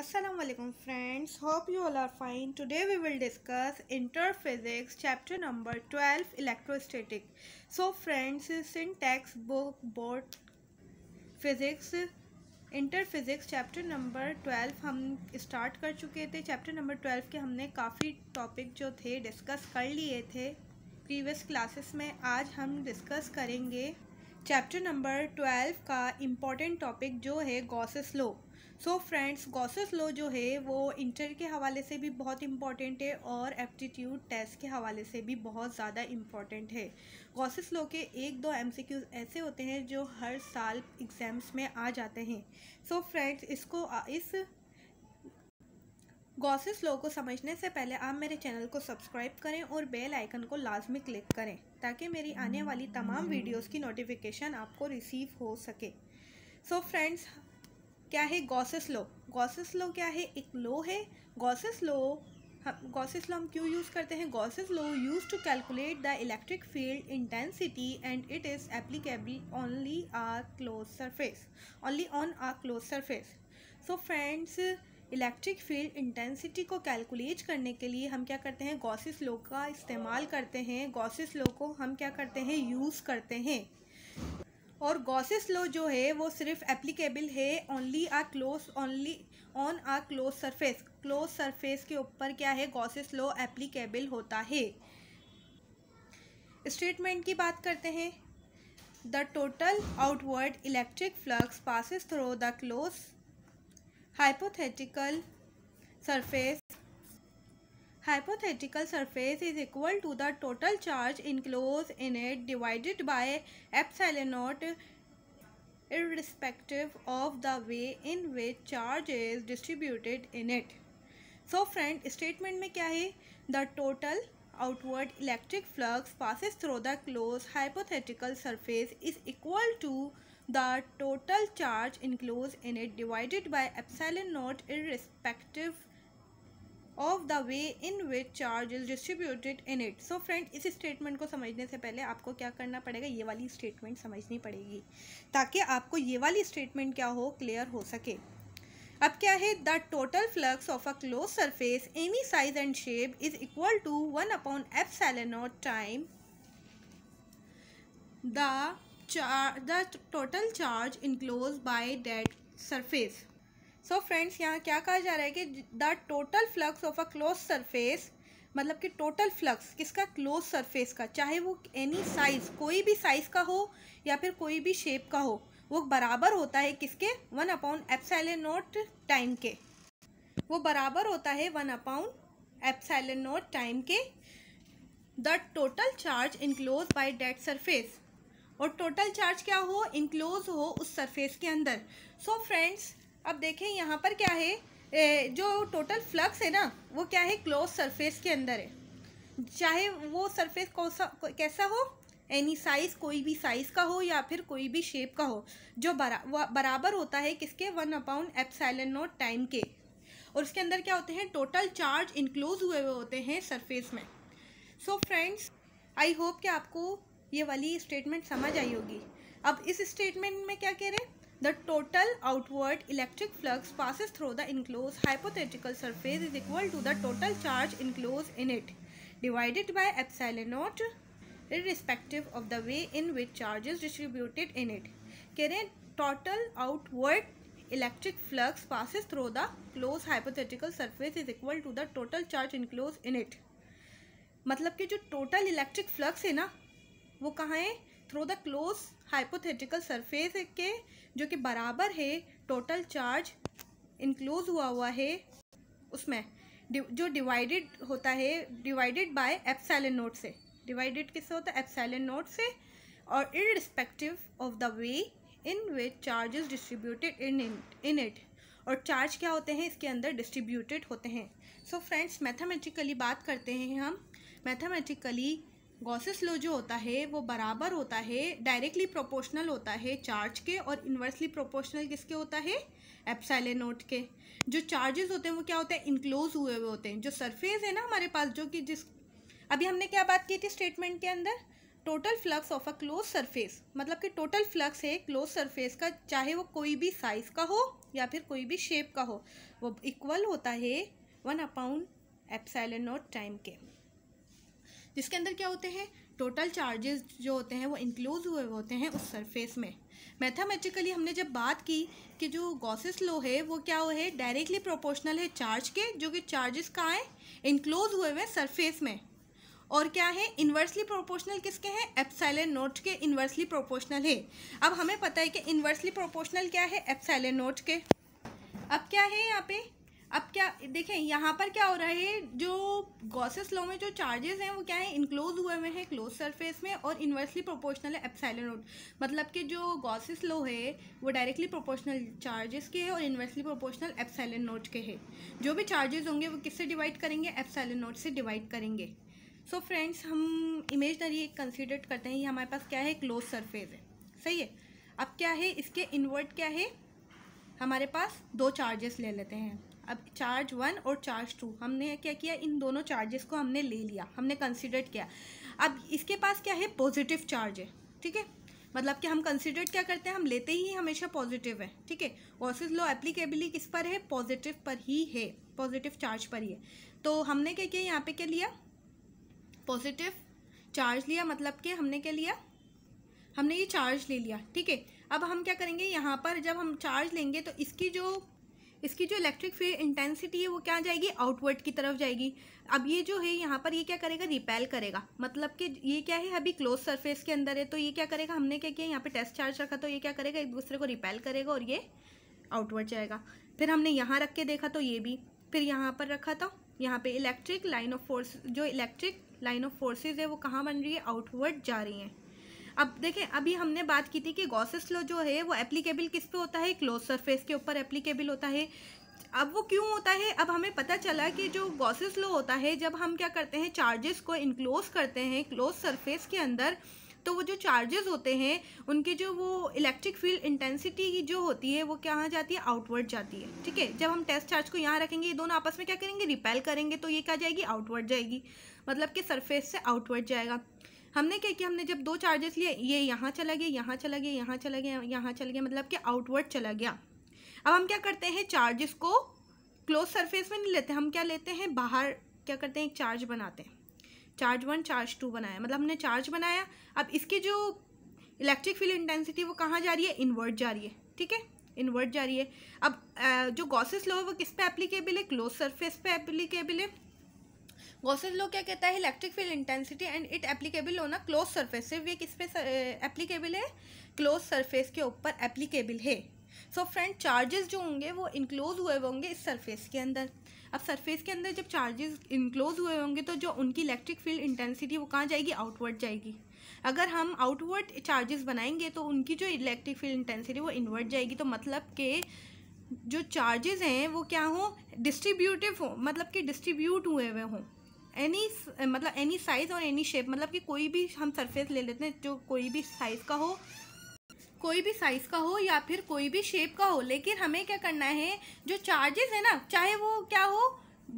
Assalamualaikum friends hope you all are fine today we will discuss interphysics chapter number 12 electrostatic so friends in textbook board physics inter physics chapter number twelve हम start कर चुके थे chapter number twelve के हमने काफ़ी topic जो थे discuss कर लिए थे प्रीवियस क्लासेस में आज हम डिस्कस करेंगे चैप्टर नंबर ट्वेल्व का इम्पॉर्टेंट टॉपिक जो है Gauss's law so friends Gauss's law जो है वो इंटर के हवाले से भी बहुत इंपॉर्टेंट है और एप्टीट्यूड टेस्ट के हवाले से भी बहुत ज़्यादा इम्पॉर्टेंट है गॉसेस लो के एक दो एम ऐसे होते हैं जो हर साल एग्ज़ाम्स में आ जाते हैं सो so फ्रेंड्स इसको इस गॉसेस लो को समझने से पहले आप मेरे चैनल को सब्सक्राइब करें और बेल आइकन को लाजमी क्लिक करें ताकि मेरी आने वाली तमाम वीडियोस की नोटिफिकेशन आपको रिसीव हो सके सो so फ्रेंड्स क्या है गॉसेस लो गॉसेस लो क्या है एक लो है गॉसेस लो हम गॉसेस लो हम क्यों यूज़ करते हैं Gauss's law use to calculate the electric field intensity and it is applicable only are close surface only on are close surface so friends electric field intensity को कैलकुलेट करने के लिए हम क्या करते हैं गॉसिस लो का इस्तेमाल करते हैं गॉसिस लो को हम क्या करते हैं यूज़ करते हैं और गॉसेस लो जो है वो सिर्फ एप्लीकेबल है only a close only on a close surface close surface के ऊपर क्या है गॉसेस लो एप्लीकेबल होता है स्टेटमेंट की बात करते हैं the total outward electric flux passes through the close hypothetical surface hypothetical surface is equal to the total charge enclosed in it divided by epsilon naught irrespective of the way in which charge is distributed in it. So friend statement में क्या The total outward electric flux passes through the closed hypothetical surface is equal to the total charge enclosed in it divided by epsilon naught irrespective of the way in which charge is distributed in it so friend इस statement को समझने से पहले आपको क्या करना पड़ेगा ये वाली स्टेटमेंट समझनी पड़ेगी ताकि आपको ये वाली स्टेटमेंट क्या हो क्लियर हो सके अब क्या है the total flux of a close surface any size and shape is equal to one upon एफ naught time the charge the total charge enclose by that surface so friends यहाँ क्या कहा जा रहा है कि the total flux of a close surface मतलब कि टोटल फ्लक्स किसका क्लोज सरफेस का चाहे वो एनी साइज़ कोई भी साइज़ का हो या फिर कोई भी शेप का हो वो बराबर होता है किसके one upon epsilon naught time के वो बराबर होता है one upon epsilon naught time के the total charge enclose by that surface और टोटल चार्ज क्या हो इनक्लोज हो उस सरफेस के अंदर सो so फ्रेंड्स अब देखें यहाँ पर क्या है ए, जो टोटल फ्लक्स है ना वो क्या है क्लोज सरफेस के अंदर है चाहे वो सरफेस कौन सा कैसा हो एनी साइज़ कोई भी साइज़ का हो या फिर कोई भी शेप का हो जो बरा, बराबर होता है किसके one upon epsilon naught time के और उसके अंदर क्या होते हैं टोटल चार्ज इंक्लोज हुए हुए होते हैं सरफेस में सो फ्रेंड्स आई होप कि आपको ये वाली स्टेटमेंट समझ आई होगी अब इस स्टेटमेंट में क्या कह रहे हैं The total outward electric flux passes through the enclosed hypothetical surface is equal to the total charge enclosed in it divided by epsilon naught irrespective of the way in which charge is distributed in it. कह रहे total outward electric flux passes through the closed hypothetical surface is equal to the total charge enclosed in it. मतलब कि जो total electric flux है ना वो कहाँ है through the close hypothetical surface के जो कि बराबर है टोटल चार्ज इनक्लोज हुआ हुआ है उसमें जो डिवाइडेड होता है डिवाइडेड बाय एप्सैलन नोट से डिवाइडेड किससे होता है एप्सैलन नोट से और irrespective of the way in which is distributed in in it और चार्ज क्या होते हैं इसके अंदर डिस्ट्रीब्यूटेड होते हैं सो फ्रेंड्स मैथमेटिकली बात करते हैं हम मैथमेटिकली गॉसिस लो जो होता है वो बराबर होता है डायरेक्टली प्रोपोर्शनल होता है चार्ज के और इन्वर्सली प्रोपोर्शनल किसके होता है एप्साइले नोट के जो चार्जेस होते हैं वो क्या होते हैं इनक्लोज हुए हुए होते हैं जो सरफेस है ना हमारे पास जो कि जिस अभी हमने क्या बात की थी स्टेटमेंट के अंदर total flux of a close surface मतलब कि टोटल फ्लक्स है क्लोज सरफेस का चाहे वो कोई भी साइज़ का हो या फिर कोई भी शेप का हो वो इक्वल होता है one upon epsilon naught time के जिसके अंदर क्या होते हैं टोटल चार्जेस जो होते हैं वो इंक्लूज हुए होते हैं उस सरफेस में मैथामेटिकली हमने जब बात की कि जो गॉसेस लो है वो क्या हो है डायरेक्टली प्रोपोर्शनल है चार्ज के जो कि चार्जेस कहाँ हैं इंक्लोज हुए हुए सरफेस में और क्या है इन्वर्सली प्रोपोर्शनल किसके हैं एप्साइलन नोट के इन्वर्सली प्रोपोर्शनल है अब हमें पता है कि इन्वर्सली प्रोपोर्शनल क्या है एप्साइलन नोट के अब क्या है यहाँ पे अब क्या देखें यहाँ पर क्या हो रहा है जो गॉसेस लॉ में जो चार्जेस हैं वो क्या है इनक्लोज हुए हुए हैं क्लोज सरफेस में और इन्वर्सली प्रोपोर्शनल है एप्साइलन रूट मतलब कि जो गॉसेस लॉ है वो डायरेक्टली प्रोपोर्शनल चार्जेस के है और इन्वर्सली प्रोपोर्शनल एप्साइलन नोट के है जो भी चार्जेस होंगे वो किससे डिवाइड करेंगे एप्साइलन नोट से डिवाइड करेंगे सो so फ्रेंड्स हम इमेजनरी एक कंसिडर करते हैं ये हमारे पास क्या है क्लोज सरफेस है सही है अब क्या है इसके इन्वर्ट क्या है हमारे पास दो चार्जेस ले लेते हैं अब चार्ज वन और चार्ज टू हमने क्या किया इन दोनों चार्जेस को हमने ले लिया हमने कंसिडर किया अब इसके पास क्या है पॉजिटिव चार्ज है ठीक है मतलब कि हम कंसिडर क्या करते हैं हम लेते ही हमेशा पॉजिटिव है ठीक है वॉसिस लो एप्लीकेबली किस पर है पॉजिटिव पर ही है पॉजिटिव चार्ज पर ही है तो हमने क्या किया यहाँ पे क्या लिया पॉजिटिव चार्ज लिया मतलब कि हमने क्या लिया हमने ये चार्ज ले लिया ठीक है अब हम क्या करेंगे यहाँ पर जब हम चार्ज लेंगे तो इसकी जो इसकी जो इलेक्ट्रिक फील्ड इंटेंसिटी है वो क्या जाएगी आउटवर्ड की तरफ जाएगी अब ये जो है यहाँ पर ये क्या करेगा रिपेल करेगा मतलब कि ये क्या है अभी क्लोज सरफेस के अंदर है तो ये क्या करेगा हमने क्या किया यहाँ पे टेस्ट चार्ज रखा तो ये क्या करेगा एक दूसरे को रिपेल करेगा और ये आउटवर्ड जाएगा फिर हमने यहाँ रख के देखा तो ये भी फिर यहाँ पर रखा तो यहाँ पर इलेक्ट्रिक लाइन ऑफ फोर्स जो इलेक्ट्रिक लाइन ऑफ फोर्सेज है वो कहाँ बन रही है आउटवर्ड जा रही हैं अब देखें अभी हमने बात की थी कि गॉसेस लो जो है वो एप्लीकेबल किस पे होता है क्लोज सरफेस के ऊपर एप्लीकेबल होता है अब वो क्यों होता है अब हमें पता चला कि जो गॉसेस लो होता है जब हम क्या करते हैं चार्जेस को इनक्लोज करते हैं क्लोज सरफेस के अंदर तो वो जो चार्जेस होते हैं उनकी जो वो इलेक्ट्रिक फील्ड इंटेंसिटी ही जो होती है वो कहाँ जाती है आउटवर्ड जाती है ठीक है जब हम टेस्ट चार्ज को यहाँ रखेंगे ये दोनों आपस में क्या करेंगे रिपेल करेंगे तो ये क्या जाएगी आउटवर्ड जाएगी मतलब कि सरफेस से आउटवर्ड जाएगा हमने क्या किया हमने जब दो चार्जेस लिए ये यहाँ चला गया यहाँ चला गया यहाँ चला गया यहाँ चला गया मतलब कि आउटवर्ड चला गया अब हम क्या करते हैं चार्जेस को क्लोज सरफेस में नहीं लेते हम क्या लेते हैं बाहर क्या करते हैं एक चार्ज बनाते हैं चार्ज वन चार्ज टू बनाया मतलब हमने चार्ज बनाया अब इसकी जो इलेक्ट्रिक फील्ड इंटेंसिटी वो कहाँ जा रही है इन्वर्ट जा रही है ठीक है इन्वर्ट जा रही है अब जो गॉसेस लो है वो किस पे एप्लीकेबल है क्लोज सरफेस पे एप्लीकेबल है गॉसेज लो क्या कहता है electric field intensity and it applicable होना क्लोज सर्फेस सिर्फ ये किस पे एप्लीकेबल है क्लोज सरफेस के ऊपर एप्लीकेबल है सो फ्रेंड चार्जेस जो होंगे वो इंक्लोज हुए होंगे इस सरफेस के अंदर अब सरफेस के अंदर जब चार्जेस इंक्लोज हुए होंगे तो जो उनकी इलेक्ट्रिक फील्ड इंटेंसिटी वो कहाँ जाएगी आउटवर्ड जाएगी अगर हम आउटवर्ड चार्जेस बनाएंगे तो उनकी जो इलेक्ट्रिक फील्ड इंटेंसिटी वो इनवर्ट जाएगी तो मतलब के जो चार्जेस हैं वो क्या हों डिस्ट्रीब्यूटिव हों मतलब कि डिस्ट्रीब्यूट हुए हुए हों एनी मतलब एनी साइज़ और एनी शेप मतलब कि कोई भी हम सरफेस ले लेते हैं जो कोई भी साइज़ का हो कोई भी साइज का हो या फिर कोई भी शेप का हो लेकिन हमें क्या करना है जो चार्जेस है ना चाहे वो क्या हो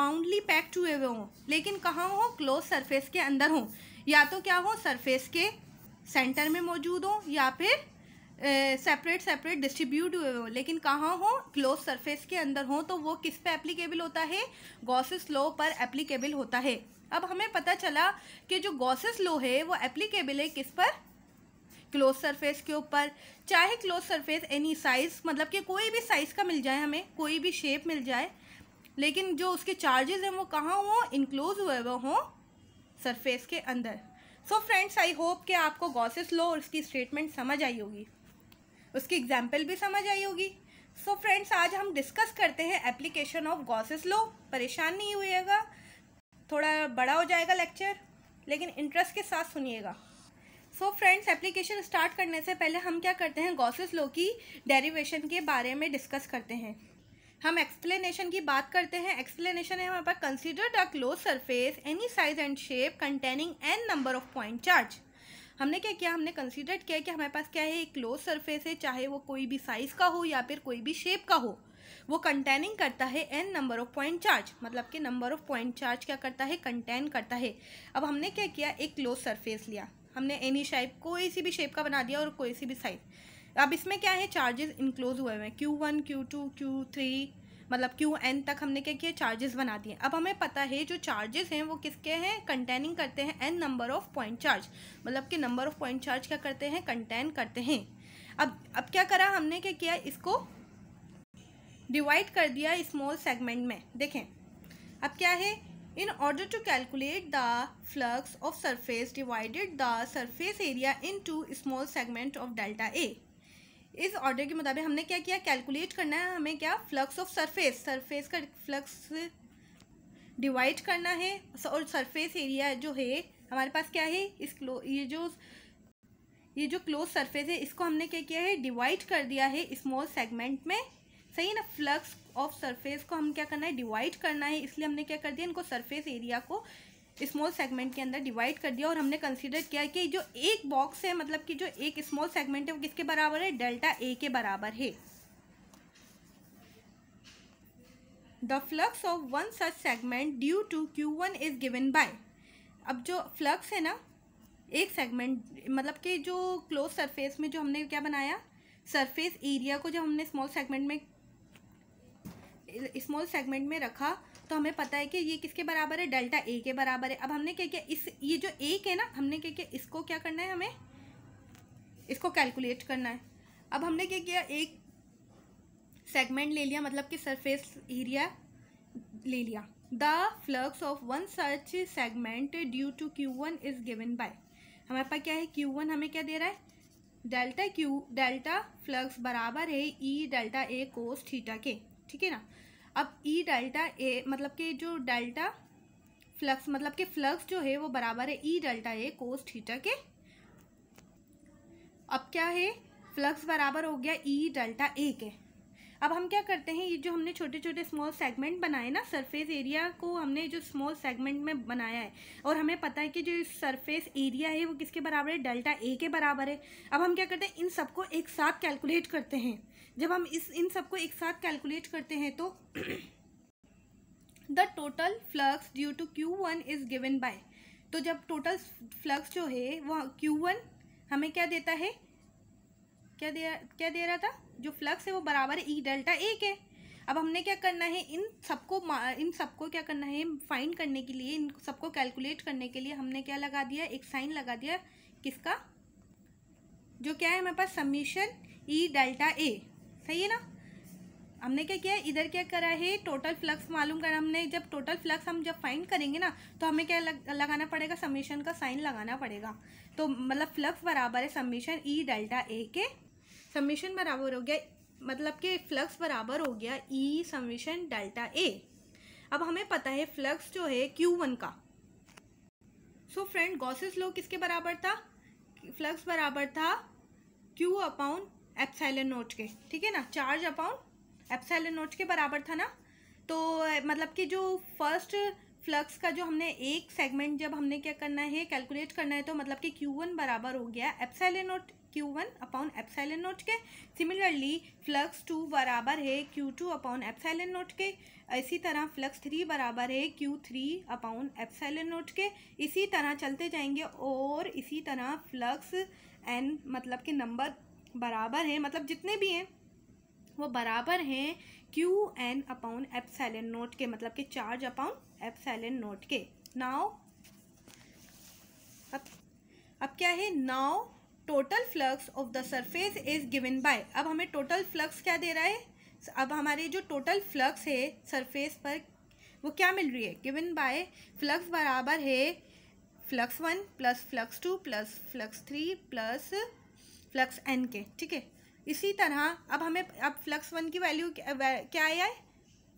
बाउंडली पैक्ड हुए हुए हों लेकिन कहाँ हो क्लोज सरफेस के अंदर हों या तो क्या हो सरफेस के सेंटर में मौजूद हों या फिर सेपरेट सेपरेट डिस्ट्रीब्यूट हुए हो लेकिन कहाँ हो क्लोज सरफेस के अंदर हो तो वो किस पे एप्लीकेबल होता है गॉसिस लो पर एप्लीकेबल होता है अब हमें पता चला कि जो गॉसिस लो है वो एप्लीकेबल है किस पर क्लोज सरफेस के ऊपर चाहे क्लोज सरफेस एनी साइज़ मतलब कि कोई भी साइज़ का मिल जाए हमें कोई भी शेप मिल जाए लेकिन जो उसके चार्जेस हैं वो कहाँ हों इनक्लोज हुए वो हों सरफेस के अंदर सो फ्रेंड्स आई होप कि आपको गॉसिस लो और उसकी स्टेटमेंट समझ आई होगी उसकी एग्जाम्पल भी समझ आई होगी सो so फ्रेंड्स आज हम डिस्कस करते हैं एप्लीकेशन ऑफ गॉसेस लो परेशान नहीं हुएगा थोड़ा बड़ा हो जाएगा लेक्चर लेकिन इंटरेस्ट के साथ सुनिएगा सो फ्रेंड्स एप्लीकेशन स्टार्ट करने से पहले हम क्या करते हैं गॉसेस लो की डेरिवेशन के बारे में डिस्कस करते हैं हम एक्सप्लेनेशन की बात करते हैं एक्सप्लेनेशन है हमारे पास consider a close surface any size and shape containing N number of point charge हमने क्या किया हमने कंसिडर किया कि हमारे पास क्या है एक क्लोज सरफेस है चाहे वो कोई भी साइज़ का हो या फिर कोई भी शेप का हो वो कंटेनिंग करता है N number of point charge मतलब कि नंबर ऑफ पॉइंट चार्ज क्या करता है कंटेन करता है अब हमने क्या किया एक क्लोज सरफेस लिया हमने एनी शेप कोई सी भी शेप का बना दिया और कोई सी भी साइज़ अब इसमें क्या है चार्जेस इंक्लोज हुए हुए हैं Q one Q two Q three मतलब क्यू एन तक हमने क्या किया चार्जेस बना दिए अब हमें पता है जो चार्जेस हैं वो किसके हैं कंटेनिंग करते हैं N number of point charge मतलब कि नंबर ऑफ पॉइंट चार्ज क्या करते हैं कंटेन करते हैं अब अब क्या करा हमने क्या किया इसको डिवाइड कर दिया स्मॉल सेगमेंट में देखें अब क्या है in order to calculate the flux of surface divided the surface area in to small segment of delta A इस ऑर्डर के मुताबिक हमने क्या किया कैलकुलेट करना है हमें क्या फ्लक्स ऑफ सरफेस सरफेस का फ्लक्स डिवाइड करना है और सरफेस एरिया जो है हमारे पास क्या है इस क्लो ये जो ये जो क्लोज सरफेस है इसको हमने क्या किया है डिवाइड कर दिया है स्मॉल सेगमेंट में सही है ना फ्लक्स ऑफ सरफेस को हम क्या करना है डिवाइड करना है इसलिए हमने क्या कर दिया इनको सरफेस एरिया को स्मॉल सेगमेंट के अंदर डिवाइड कर दिया और हमने कंसीडर किया कि जो एक बॉक्स है मतलब कि जो एक स्मॉल सेगमेंट है वो किसके बराबर है डेल्टा ए के बराबर है the flux of one such segment due to Q one is given by अब जो फ्लक्स है ना एक सेगमेंट मतलब कि जो क्लोज सरफेस में जो हमने क्या बनाया सरफेस एरिया को जो हमने स्मॉल सेगमेंट में स्मॉल सेगमेंट में रखा तो हमें पता है कि ये किसके बराबर है डेल्टा ए के बराबर है अब हमने क्या किया इस ये जो एक है ना हमने क्या किया इसको क्या करना है हमें इसको कैलकुलेट करना है अब हमने क्या किया एक सेगमेंट ले लिया मतलब कि सरफेस एरिया ले लिया the flux of one such segment due to Q one is given by हमारे पास क्या है क्यू वन हमें क्या दे रहा है डेल्टा क्यू डेल्टा फ्लक्स बराबर है E e, delta A cos theta के ठीक है ना अब ई डेल्टा ए मतलब कि जो डेल्टा फ्लक्स मतलब कि फ्लक्स जो है वो बराबर है ई डेल्टा ए कोस थीटा के अब क्या है फ्लक्स बराबर हो गया ई डेल्टा ए के अब हम क्या करते हैं ये जो हमने छोटे छोटे स्मॉल सेगमेंट बनाए ना सरफेस एरिया को हमने जो स्मॉल सेगमेंट में बनाया है और हमें पता है कि जो सरफेस एरिया है वो किसके बराबर है डेल्टा ए के बराबर है अब हम क्या करते हैं इन सबको एक साथ कैलकुलेट करते हैं जब हम इस इन सबको एक साथ कैलकुलेट करते हैं तो the total flux due to Q one is given by तो जब टोटल फ्लक्स जो है वह क्यू वन हमें क्या देता है क्या दे क्या दे रहा था जो फ्लक्स है वो बराबर ई डेल्टा ए के अब हमने क्या करना है इन सबको इन सबको क्या करना है फाइंड करने के लिए इन सबको कैलकुलेट करने के लिए हमने क्या लगा दिया एक साइन लगा दिया किसका जो क्या है हमारे पास समीशन ई डेल्टा ए सही है ना हमने क्या किया इधर क्या करा है टोटल फ्लक्स मालूम करा हमने जब टोटल फ्लक्स हम जब फाइंड करेंगे ना तो हमें क्या लग, लगाना पड़ेगा समीशन का साइन लगाना पड़ेगा तो मतलब फ्लक्स बराबर है समीशन ई डेल्टा ए के समीशन बराबर हो गया मतलब कि फ्लक्स बराबर हो गया ई समीशन डेल्टा ए अब हमें पता है फ्लक्स जो है क्यू वन का सो फ्रेंड गॉसिस लो किसके बराबर था फ्लक्स बराबर था क्यू अपाउंड एप्साइलन नोट के ठीक है ना चार्ज अपाउन एप्साइलन नोट के बराबर था ना तो मतलब कि जो फर्स्ट फ्लक्स का जो हमने एक सेगमेंट जब हमने क्या करना है कैलकुलेट करना है तो मतलब कि क्यू वन बराबर हो गया epsilon naught Q one upon epsilon naught के सिमिलरली फ्लक्स टू बराबर है Q two upon epsilon naught के इसी तरह फ्लक्स थ्री बराबर है Q three upon epsilon naught के इसी तरह चलते जाएंगे और इसी तरह फ्लक्स एन मतलब कि नंबर बराबर हैं मतलब जितने भी हैं वो बराबर हैं Q N upon epsilon naught के मतलब के चार्ज अपाउन एपसेलन नोट के नाव अब अब क्या है now total flux of the surface is given by अब हमें टोटल फ्लक्स क्या दे रहा है अब हमारे जो टोटल फ्लक्स है सरफेस पर वो क्या मिल रही है गिवन बाय फ्लक्स बराबर है flux one plus flux two plus flux three plus flux N के ठीक है इसी तरह अब हमें अब फ्लक्स वन की वैल्यू क्या आया है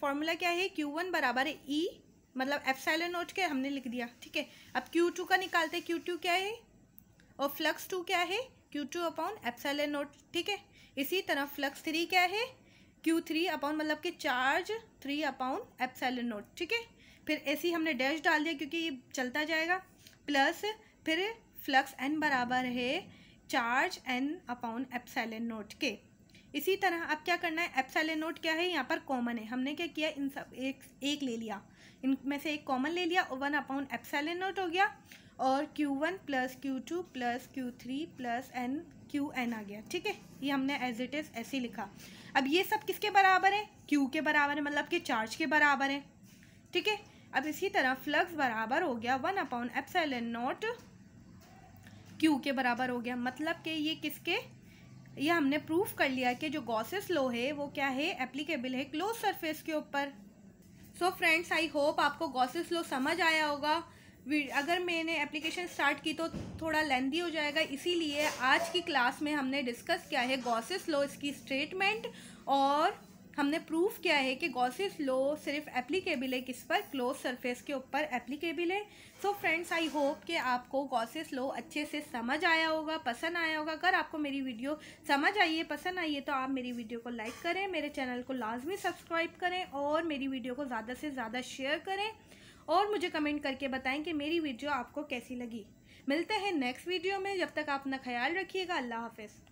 फॉर्मूला क्या है क्यू वन बराबर है ई e, मतलब एफ साइलेंट नोट के हमने लिख दिया ठीक है अब क्यू टू का निकालते हैं क्यू टू क्या है और फ्लक्स टू क्या है Q two upon epsilon naught ठीक है इसी तरह फ्लक्स थ्री क्या है क्यू थ्री अपॉन मतलब कि charge three upon epsilon naught ठीक है फिर ऐसी हमने डैश डाल दिया क्योंकि ये चलता जाएगा प्लस फिर फ्लक्स एन बराबर है charge N upon N naught के इसी तरह अब क्या करना है एप्सैलन नोट क्या है यहाँ पर कॉमन है हमने क्या किया इन सब एक एक ले लिया इन में से एक कॉमन ले लिया और वन अपॉन एन नोट हो गया और Q one plus Q two plus Q three plus N Q N आ गया ठीक है ये हमने एज इट इज़ ऐसे लिखा अब ये सब किसके बराबर है क्यू के बराबर है मतलब कि चार्ज के बराबर है ठीक है अब इसी तरह फ्लक्स बराबर हो गया one upon N naught Q के बराबर हो गया मतलब कि ये किसके ये हमने प्रूफ कर लिया कि जो गॉसेस लो है वो क्या है एप्लीकेबल है क्लोज सरफेस के ऊपर सो फ्रेंड्स आई होप आपको गॉसेस लो समझ आया होगा अगर मैंने एप्लीकेशन स्टार्ट की तो थोड़ा लेंदी हो जाएगा इसीलिए आज की क्लास में हमने डिस्कस किया है गॉसेस लो इसकी स्टेटमेंट और हमने प्रूफ किया है कि गॉसिस लो सिर्फ एप्लीकेबल है किस पर क्लोज सरफेस के ऊपर एप्लीकेबल है सो फ्रेंड्स आई होप कि आपको गॉसिस लो अच्छे से समझ आया होगा पसंद आया होगा अगर आपको मेरी वीडियो समझ आई है पसंद आई है तो आप मेरी वीडियो को लाइक करें मेरे चैनल को लाजमी सब्सक्राइब करें और मेरी वीडियो को ज़्यादा से ज़्यादा शेयर करें और मुझे कमेंट करके बताएं कि मेरी वीडियो आपको कैसी लगी मिलते हैं नेक्स्ट वीडियो में जब तक आप अपना ख्याल रखिएगा अल्लाह हाफिज़